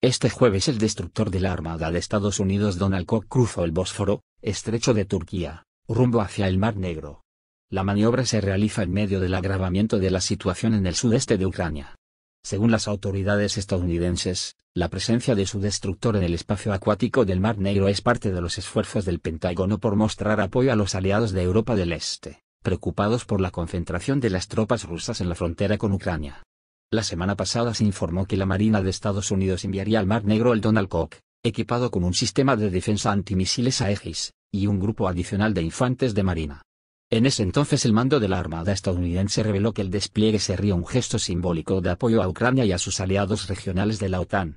Este jueves el destructor de la Armada de Estados Unidos Donald Cook cruzó el Bósforo, estrecho de Turquía, rumbo hacia el Mar Negro. La maniobra se realiza en medio del agravamiento de la situación en el sudeste de Ucrania. Según las autoridades estadounidenses, la presencia de su destructor en el espacio acuático del Mar Negro es parte de los esfuerzos del Pentágono por mostrar apoyo a los aliados de Europa del Este, preocupados por la concentración de las tropas rusas en la frontera con Ucrania. La semana pasada se informó que la Marina de Estados Unidos enviaría al Mar Negro el Donald Cook, equipado con un sistema de defensa antimisiles Aegis, y un grupo adicional de infantes de Marina. En ese entonces el mando de la Armada estadounidense reveló que el despliegue sería un gesto simbólico de apoyo a Ucrania y a sus aliados regionales de la OTAN,